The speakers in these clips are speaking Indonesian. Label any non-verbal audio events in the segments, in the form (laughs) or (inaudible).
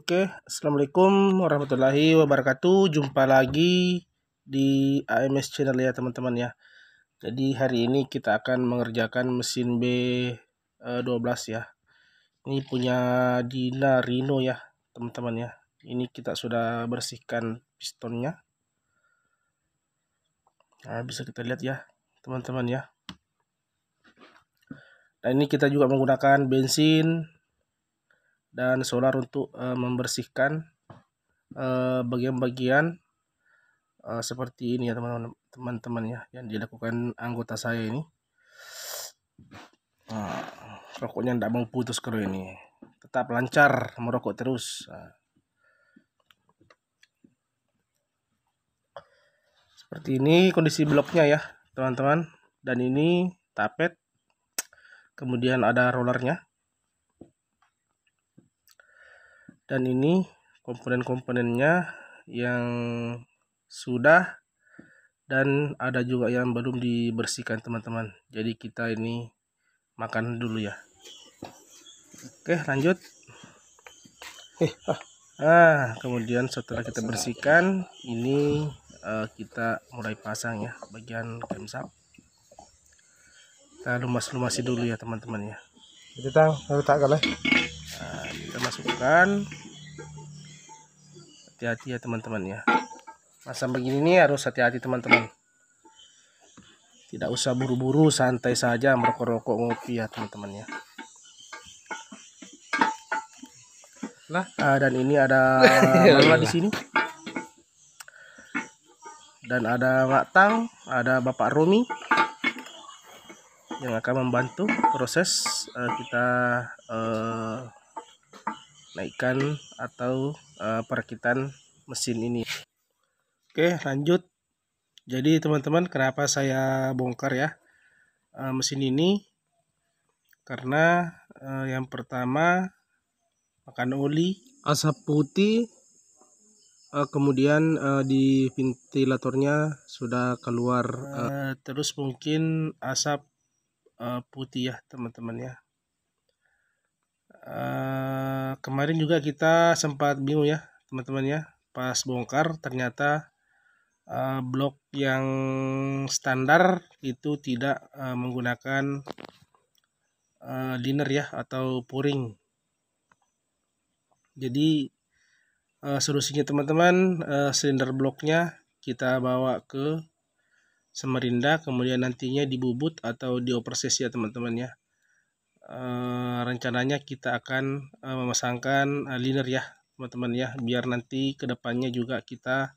Oke, Assalamualaikum warahmatullahi wabarakatuh. Jumpa lagi di AMS channel ya teman-teman ya. Jadi hari ini kita akan mengerjakan mesin B12 eh, ya. Ini punya Dina Rino ya teman-teman ya. Ini kita sudah bersihkan pistonnya. Nah, bisa kita lihat ya teman-teman ya. Nah ini kita juga menggunakan bensin dan solar untuk uh, membersihkan eh, bagian-bagian uh, uh, seperti ini ya teman-teman teman-teman ya yang dilakukan anggota saya ini nah, rokoknya tidak mau putus kru ini tetap lancar merokok terus nah. seperti ini kondisi bloknya ya teman-teman dan ini tapet kemudian ada rollernya dan ini komponen-komponennya yang sudah dan ada juga yang belum dibersihkan teman-teman jadi kita ini makan dulu ya oke lanjut Nah kemudian setelah kita bersihkan ini uh, kita mulai pasang ya bagian kemsap kita lumas-lumasi dulu ya teman-teman ya kita letakkan ya nah, kita masukkan hati-hati ya teman-teman ya masa nah, begini ini harus hati-hati teman-teman tidak usah buru-buru santai saja merokok-rokok ngopi ya teman-teman ya lah ah, dan ini ada (laughs) iya, mama iya. di sini dan ada Mak Tang, ada Bapak Rumi yang akan membantu proses uh, kita uh, naikkan atau uh, eh, perakitan mesin ini oke lanjut jadi teman-teman kenapa saya bongkar ya uh, mesin ini karena uh, yang pertama makan oli asap putih uh, kemudian uh, di ventilatornya sudah keluar uh, uh, terus mungkin asap uh, putih ya teman-teman ya Eh, kemarin juga kita sempat bingung ya teman-teman ya pas bongkar ternyata uh, blok yang standar itu tidak uh, menggunakan uh, liner ya atau puring jadi uh, solusinya teman-teman uh, silinder bloknya kita bawa ke Semarinda kemudian nantinya dibubut atau dioperses ya teman-teman ya Eh, rencananya kita akan uh, memasangkan uh, liner ya teman-teman ya biar nanti kedepannya juga kita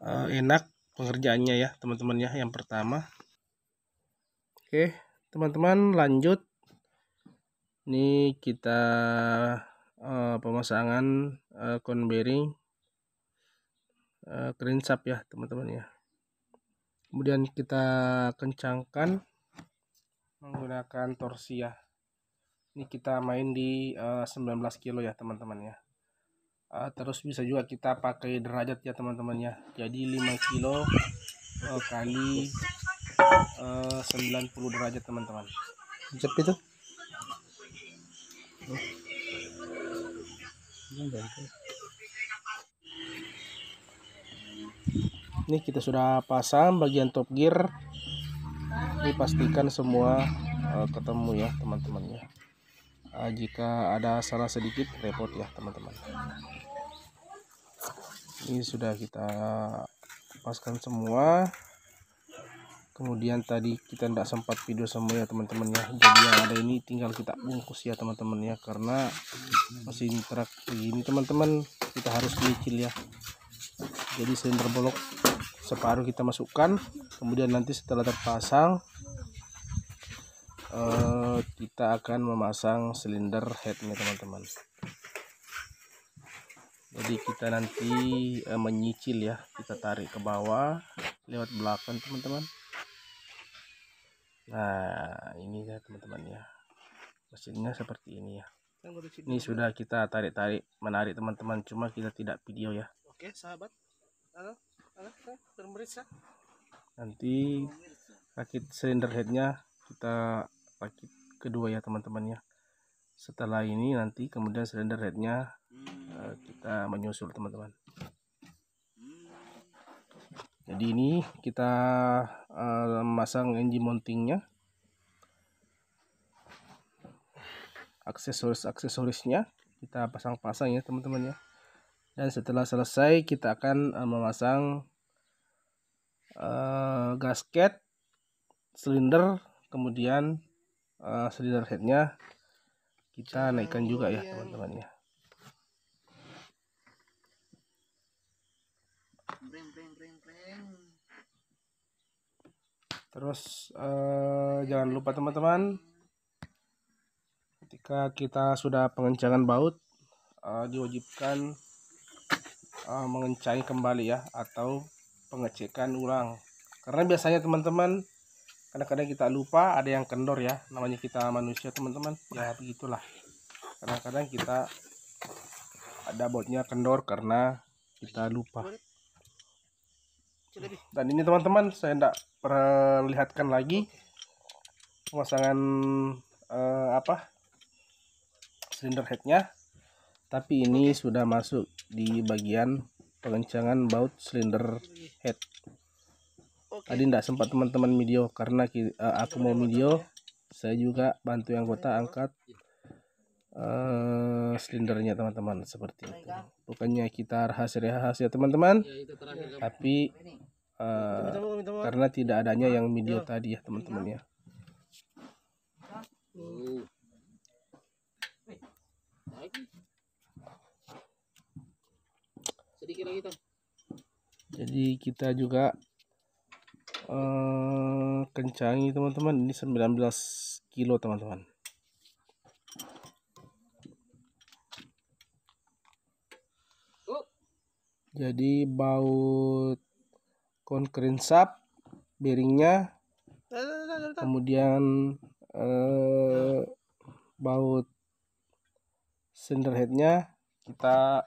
uh, enak pengerjaannya ya teman-teman ya yang pertama oke teman-teman lanjut ini kita uh, pemasangan uh, bearing uh, sap ya teman-teman ya kemudian kita kencangkan menggunakan torsi ya ini kita main di uh, eh, 19 kilo ya teman-teman ya uh, terus bisa juga kita pakai derajat ya teman-teman ya jadi 5 kilo uh, kali uh, 90 derajat teman-teman cepet itu ini kita sudah pasang bagian top gear ini pastikan semua ketemu ya teman-teman ya uh, jika ada salah sedikit repot ya teman-teman ini sudah kita lepaskan semua kemudian tadi kita tidak sempat video semua ya teman-teman ya jadi yang ada ini tinggal kita bungkus ya teman-teman ya karena mesin truk begini teman-teman kita harus kecil ya jadi silinder bolok separuh kita masukkan kemudian nanti setelah terpasang Eh, kita akan memasang silinder headnya teman-teman jadi kita nanti uh, menyicil ya kita tarik ke bawah lewat belakang teman-teman nah ini ya teman-teman ya mesinnya seperti ini ya ini ya? sudah kita tarik-tarik menarik teman-teman cuma kita tidak video ya oke sahabat halo halo nanti rakit silinder headnya kita paket kedua ya teman-teman ya setelah ini nanti kemudian silinder headnya uh, kita menyusul teman-teman jadi ini kita uh, eh, masang engine mountingnya aksesoris-aksesorisnya kita pasang-pasang ya teman-teman ya dan setelah selesai kita akan uh, memasang uh, gasket silinder kemudian uh, eh, slider headnya kita naikkan juga ya iya, iya. teman-teman ya terus uh, jangan lupa teman-teman ketika kita sudah pengencangan baut uh, diwajibkan uh, mengencang kembali ya atau pengecekan ulang karena biasanya teman-teman kadang-kadang kita lupa ada yang kendor ya namanya kita manusia teman-teman ya begitulah kadang-kadang kita ada botnya kendor karena kita lupa dan ini teman-teman saya tidak perlihatkan lagi pemasangan eh, apa silinder headnya tapi ini sudah masuk di bagian pengencangan baut silinder head okay. tadi tidak sempat teman-teman video karena eh, aku mau video saya juga bantu yang kota angkat uh, silindernya teman-teman seperti itu bukannya kita rahasia-rahasia teman-teman ya, tapi uh, karena tidak adanya yang video tadi ya teman-teman ya jadi kita juga Eh, kencangi teman-teman ini 19 kilo teman-teman jadi baut konkrin sap bearingnya kemudian eh, baut cylinder headnya kita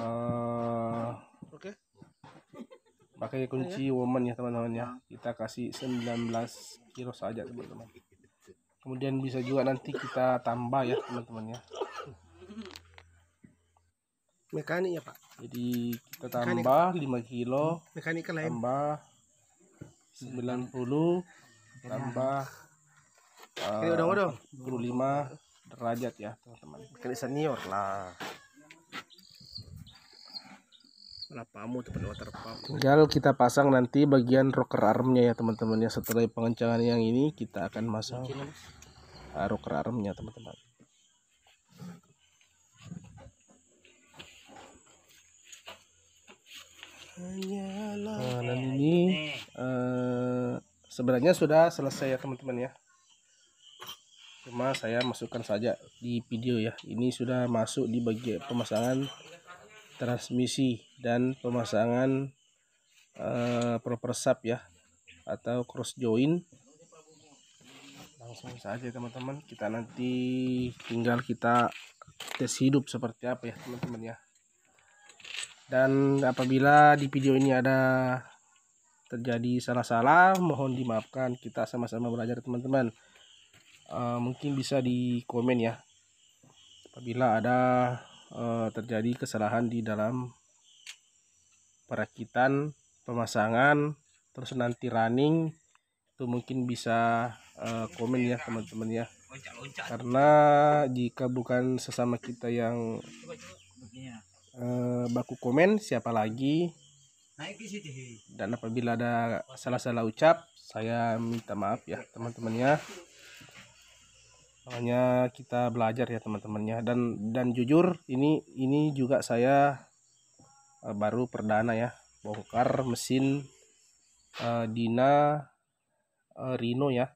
eh, pakai kunci iya. woman ya teman-teman ya kita kasih 19 kilo saja teman-teman kemudian bisa juga nanti kita tambah ya teman-teman ya mekanik ya pak jadi kita tambah mekanik. 5 kilo mekanik lain tambah 90 iya. tambah eh, uh, 25 derajat ya teman-teman mekanik senior lah lapamu teman water pump tinggal kita pasang nanti bagian rocker armnya ya teman-teman ya setelah pengencangan yang ini kita akan masang ah, rocker armnya teman-teman Nah, dan ini eh, sebenarnya sudah selesai ya teman-teman ya. Cuma saya masukkan saja di video ya. Ini sudah masuk di bagian pemasangan transmisi dan pemasangan uh, proper sub ya atau cross join langsung saja teman-teman kita nanti tinggal kita tes hidup seperti apa ya teman-teman ya dan apabila di video ini ada terjadi salah-salah mohon dimaafkan kita sama-sama belajar teman-teman uh, mungkin bisa di komen ya apabila ada Eh, terjadi kesalahan di dalam perakitan pemasangan terus nanti running itu mungkin bisa eh, komen ya teman-teman ya karena jika bukan sesama kita yang eh, baku komen siapa lagi dan apabila ada salah-salah ucap saya minta maaf ya teman-teman ya soalnya kita belajar ya teman-temannya dan dan jujur ini ini juga saya uh, baru perdana ya bongkar mesin uh, Dina uh, Rino ya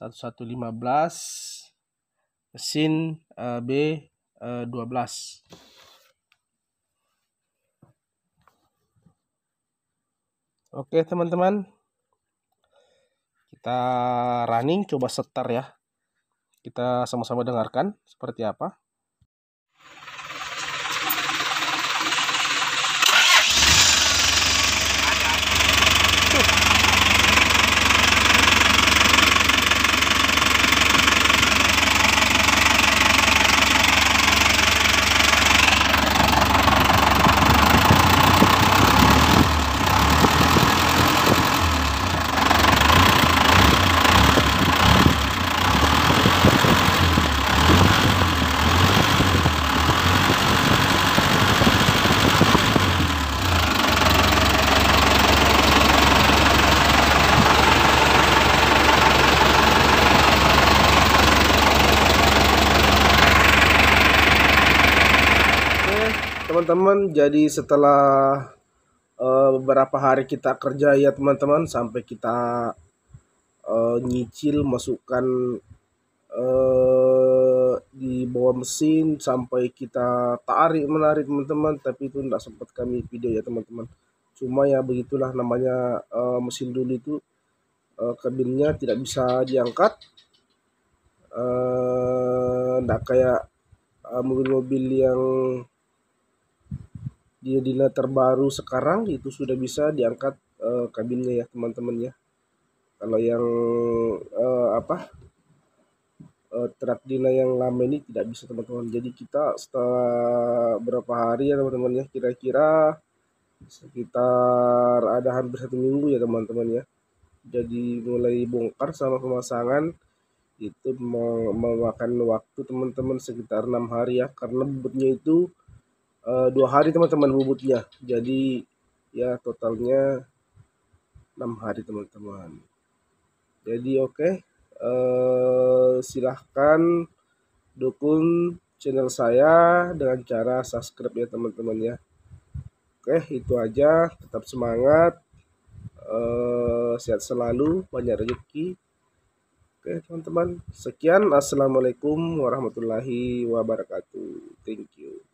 1115 mesin uh, B12 Oke teman-teman kita running coba setar ya kita sama-sama dengarkan seperti apa. teman-teman jadi setelah uh, beberapa hari kita kerja ya teman-teman sampai kita uh, nyicil masukkan uh, di bawah mesin sampai kita tarik menarik teman-teman tapi itu tidak sempat kami video ya teman-teman cuma ya begitulah namanya uh, mesin dulu itu uh, kabinnya tidak bisa diangkat tidak uh, kayak mobil-mobil uh, mobil -mobil yang dia Dina terbaru sekarang itu sudah bisa diangkat uh, kabinnya ya teman-teman ya kalau yang uh, apa uh, truk Dina yang lama ini tidak bisa teman-teman jadi kita setelah berapa hari ya teman-teman ya kira-kira sekitar ada hampir satu minggu ya teman-teman ya jadi mulai bongkar sama pemasangan itu memakan waktu teman-teman sekitar enam hari ya karena bebetnya itu uh, dua hari teman-teman bubutnya jadi ya totalnya enam hari teman-teman jadi oke okay. uh, eh, silahkan dukung channel saya dengan cara subscribe ya teman-teman ya oke okay, itu aja tetap semangat uh, sehat selalu banyak rezeki Oke teman-teman, sekian. Assalamualaikum warahmatullahi wabarakatuh. Thank you.